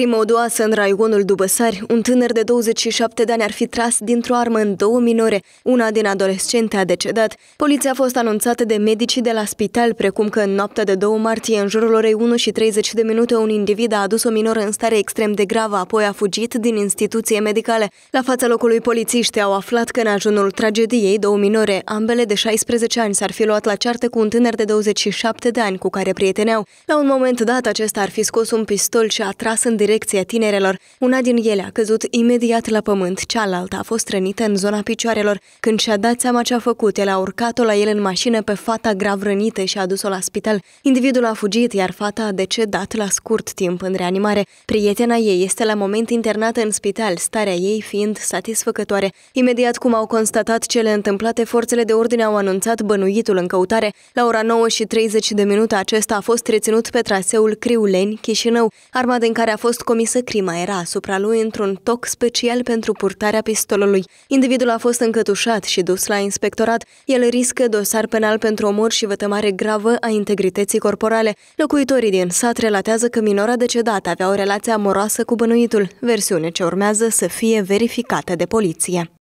Crimă odoasă în raionul Dubăsari, un tânăr de 27 de ani ar fi tras dintr-o armă în două minore. Una din adolescente a decedat. Poliția a fost anunțată de medicii de la spital, precum că în noaptea de 2 martie, în jurul orei 1 și 30 de minute, un individ a adus o minoră în stare extrem de gravă, apoi a fugit din instituție medicale. La fața locului polițiști au aflat că în ajunul tragediei două minore, ambele de 16 ani, s-ar fi luat la ceartă cu un tânăr de 27 de ani cu care prieteneau. La un moment dat, acesta ar fi scos un pistol și a tras în direcție direcția tinerelor. Una din ele a căzut imediat la pământ, cealaltă a fost rănită în zona picioarelor. Când și-a dat seama ce a făcut, el a urcat-o la el în mașină pe fata grav rănită și a dus-o la spital. Individul a fugit, iar fata a decedat la scurt timp în reanimare. Prietena ei este la moment internată în spital, starea ei fiind satisfăcătoare. Imediat cum au constatat cele întâmplate, forțele de ordine au anunțat bănuitul în căutare. La ora 9 și 30 de minute acesta a fost reținut pe traseul Criuleni, Chișinău. Arma din care a fost fost comisă crima era asupra lui într-un toc special pentru purtarea pistolului. Individul a fost încătușat și dus la inspectorat. El riscă dosar penal pentru omor și vătămare gravă a integrității corporale. Locuitorii din sat relatează că minora decedată avea o relație amoroasă cu bănuitul, versiune ce urmează să fie verificată de poliție.